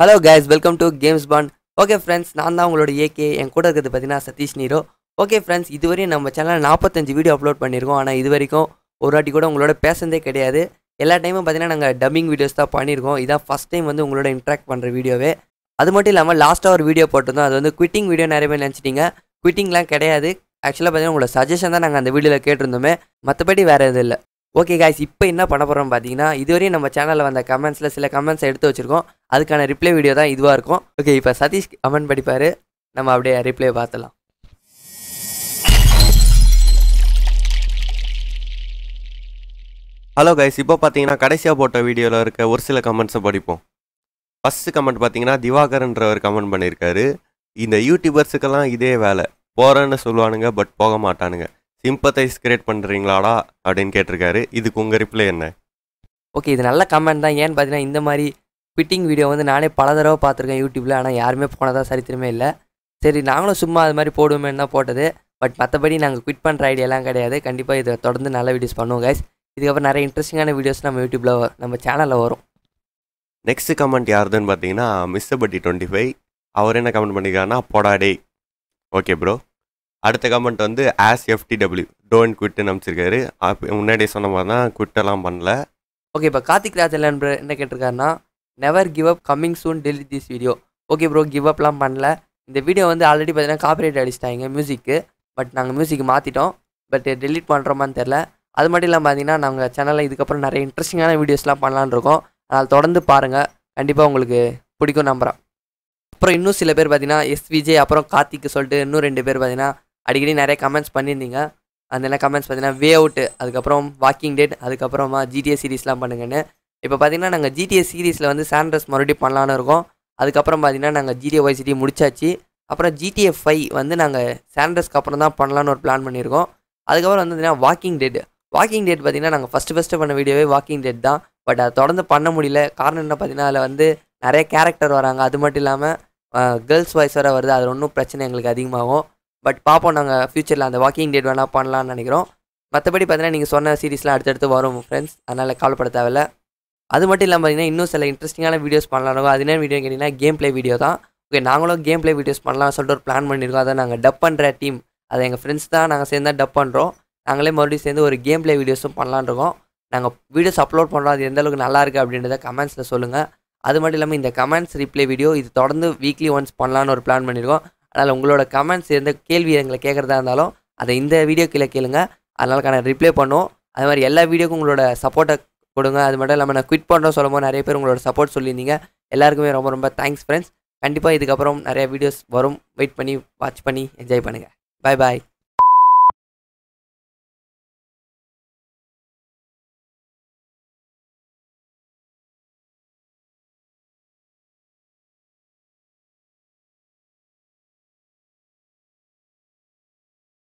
hello guys welcome to games bond okay friends நான் தான் உங்களோட ஏகே என் கூட இருக்கிறது பார்த்தீங்கன்னா சதீஷ் நீரோ ஓகே ஃப்ரெண்ட்ஸ் இதுவரையும் நம்ம சேனலில் நாற்பத்தஞ்சு வீடியோ அப்லோட் பண்ணியிருக்கோம் ஆனால் இது வரைக்கும் ஒரு வாட்டி கூட உங்களோட பேசுனதே கிடையாது எல்லா டைமும் பார்த்தீங்கன்னா நாங்கள் டப்பிங் வீடியோஸ் தான் பண்ணியிருக்கோம் இதான் ஃபஸ்ட் டைம் வந்து உங்களோட இன்ட்ராக்ட் பண்ணுற வீடியோவே அது மட்டும் இல்லாமல் லாஸ்ட்டாக ஒரு வீடியோ போட்டிருந்தோம் அது வந்து குவிட்டிங் வீடியோ நிறைய பேர் நினச்சிட்டீங்க குவிட்டிங்லாம் கிடையாது ஆக்சுவலாக பார்த்தீங்கன்னா உங்களோட சஜஷன் தான் நாங்கள் அந்த வீடியோவில் கேட்டிருந்தோமே மற்றபடி வேறு எதுவும் இல்லை ஓகே காய்ஸ் இப்போ என்ன பண்ண போகிறோம் பார்த்தீங்கன்னா இதுவரையும் நம்ம சேனலில் வந்த கமெண்ட்ஸில் சில கமெண்ட்ஸ் எடுத்து வச்சுருக்கோம் அதுக்கான ரிப்ளை வீடியோ தான் இதுவாக இருக்கும் ஓகே இப்போ சதீஷ் கமெண்ட் படிப்பார் நம்ம அப்படியே ரிப்ளை பார்த்துலாம் ஹலோ கைஸ் இப்போ பார்த்தீங்கன்னா கடைசியாக போட்ட வீடியோவில் இருக்க ஒரு சில கமெண்ட்ஸை படிப்போம் ஃபஸ்ட்டு கமெண்ட் பார்த்தீங்கன்னா திவாகர்ன்றவர் கமெண்ட் பண்ணியிருக்காரு இந்த யூடியூபர்ஸுக்கெல்லாம் இதே வேலை போகிறேன்னு சொல்லுவானுங்க பட் போக மாட்டானுங்க சிம்பத்தைஸ் கிரியேட் பண்ணுறீங்களாடா அப்படின்னு கேட்டிருக்காரு இதுக்கு உங்கள் ரிப்ளை என்ன ஓகே இது நல்ல கமெண்ட் தான் ஏன்னு பார்த்தீங்கன்னா இந்த மாதிரி ஃபிட்டிங் வீடியோ வந்து நானே பல தடவை பார்த்துருக்கேன் யூடியூப்பில் ஆனால் யாருமே போனதாக சரித்திரமே இல்லை சரி நாங்களும் சும்மா அது மாதிரி போடுவோமே தான் போட்டது பட் மற்றபடி நாங்கள் குவிட் பண்ணுற ஐடியாலாம் கிடையாது கண்டிப்பாக இதை தொடர்ந்து நல்ல வீடியோஸ் பண்ணுவோம் கைஸ் இதுக்கப்புறம் நிறைய இன்ட்ரெஸ்டிங்கான வீடியோஸ் நம்ம யூடியூப்பில் நம்ம சேனலில் வரும் நெக்ஸ்ட் கமெண்ட் யாருதுன்னு பார்த்தீங்கன்னா மிஸ்ஸபட்டி டுவெண்ட்டி ஃபைவ் அவர் என்ன கமெண்ட் பண்ணிக்கிறாருன்னா போடாடே ஓகே ப்ரோ அடுத்த கமெண்ட் வந்து ஆஸ் எஃப்டிடபிள்யூ டோன்ட் குவிட்டுன்னு அப்போ முன்னாடியே சொன்ன மாதிரி தான் குவிட்டெல்லாம் பண்ணல ஓகே இப்போ கார்த்திக் ராஜ் எல்லாம் என்ன கேட்டிருக்காருன்னா never give up coming soon delete this video okay bro give அப்லாம் பண்ணல இந்த வீடியோ வந்து ஆல்ரெடி பார்த்தீங்கன்னா காப்பரேட் அடிச்சிட்டாங்க மியூசிக்கு பட் நாங்கள் மியூசிக் மாற்றிட்டோம் பட் டெலிட் பண்ணுறோமான்னு தெரில அது மட்டும் இல்லாமல் பார்த்தீங்கன்னா நாங்கள் சேனலில் இதுக்கப்புறம் நிறைய இன்ட்ரெஸ்டிங்கான வீடியோஸ்லாம் பண்ணலான்னு இருக்கோம் அதனால் தொடர்ந்து பாருங்கள் கண்டிப்பாக உங்களுக்கு பிடிக்கும் நம்புகிறேன் அப்புறம் இன்னும் சில பேர் பார்த்தீங்கன்னா எஸ்விஜே அப்புறம் கார்த்திக்கு சொல்லிட்டு இன்னும் ரெண்டு பேர் பார்த்தீங்கன்னா அடிக்கடி நிறைய கமெண்ட்ஸ் பண்ணியிருந்தீங்க அதெல்லாம் கமெண்ட்ஸ் பார்த்தீங்கன்னா வே அவுட்டு அதுக்கப்புறம் வாக்கிங் டேட் அதுக்கப்புறமா ஜிடிஎஸ் சீரீஸ்லாம் பண்ணுங்கன்னு இப்போ பார்த்தீங்கன்னா நாங்கள் ஜிடிஎஸ் சீரீஸில் வந்து சாண்ட்ரஸ் மறுபடியும் பண்ணலான்னு இருக்கோம் அதுக்கப்புறம் பார்த்தீங்கன்னா நாங்கள் ஜிடிஏ வைசிடி முடிச்சாச்சு அப்புறம் ஜிடிஏ ஃபைவ் வந்து நாங்கள் சாண்ட்ரஸ்க்கு அப்புறம் தான் பண்ணலான்னு ஒரு பிளான் பண்ணியிருக்கோம் அதுக்கப்புறம் வந்து பார்த்தீங்கன்னா வாக்கிங் டேட் வாக்கிங் டேட் பார்த்தீங்கன்னா நாங்கள் ஃபஸ்ட்டு ஃபஸ்ட்டு பண்ண வீடியோவே வாக்கிங் டேட் தான் பட் அதை தொடர்ந்து பண்ண முடியல காரணம் என்ன பார்த்தீங்கன்னா அதில் வந்து நிறைய கேரக்டர் வராங்க அது மட்டும் இல்லாமல் கேர்ள்ஸ் வாய்ஸ் வர வருது அதில் ஒன்றும் பிரச்சனை எங்களுக்கு அதிகமாகும் பட் பார்ப்போம் நாங்கள் ஃப்யூச்சரில் அந்த வாக்கிங் டேட் வேணால் பண்ணலாம்னு நினைக்கிறோம் மற்றபடி பார்த்தீங்கன்னா நீங்கள் சொன்ன சீரிஸ்லாம் அடுத்தடுத்து வரும் ஃப்ரெண்ட்ஸ் அதனால் கவலைப்பட தேவையில்ல அது மட்டும் இல்லாமல் பார்த்தீங்கன்னா இன்னும் சில இன்ட்ரெஸ்டிங்கான வீடியோஸ் பண்ணலாம் அது என்ன வீடியோ கேட்டிங்கன்னா கேம் ப்ளே வீடியோ தான் ஓகே நாங்களும் கேம் ப்ளே வீடியோஸ் பண்ணலாம்னு சொல்லிட்டு ஒரு பிளான் பண்ணியிருக்கோம் அதை நாங்கள் டப் பண்ணுற டீம் அதை எங்கள் ஃப்ரெண்ட்ஸ் தான் நாங்கள் சேர்ந்து தான் டப் பண்ணுறோம் நாங்களே மறுபடியும் சேர்ந்து ஒரு கேம் ப்ளே வீடியோஸும் பண்ணலான் இருக்கோம் நாங்கள் வீடியோஸ் அப்லோட் பண்ணுறோம் அது எந்த அளவுக்கு நல்லா இருக்குது அப்படின்றத கமெண்ட்ஸில் சொல்லுங்கள் அது மட்டும் இல்லாமல் இந்த கமெண்ட்ஸ் ரிப்ளை வீடியோ இது தொடர்ந்து வீக்லி ஒன்ஸ் பண்ணலான்னு ஒரு பிளான் பண்ணியிருக்கோம் அதனால் உங்களோட கமெண்ட்ஸ் எந்த கேள்வி எங்களை கேட்குறதா இருந்தாலும் அதை இந்த வீடியோ கீழே கேளுங்க அதனால கணக்கு ரிப்ளை பண்ணுவோம் அது மாதிரி எல்லா வீடியோக்கும் உங்களோட சப்போர்ட்டை கொடுங்க அது மட்டும் இல்லாமல் நான் குவிட் பண்ணுறோம் சொல்லும்போது நிறைய பேர் உங்களோட சப்போர்ட் சொல்லியிருந்தீங்க எல்லாருக்குமே ரொம்ப ரொம்ப தேங்க்ஸ் ஃப்ரெண்ட்ஸ் கண்டிப்பாக இதுக்கப்புறம் நிறையா வீடியோஸ் வரும் வெயிட் பண்ணி வாட்ச் பண்ணி என்ஜாய் பண்ணுங்கள் பாய் பாய்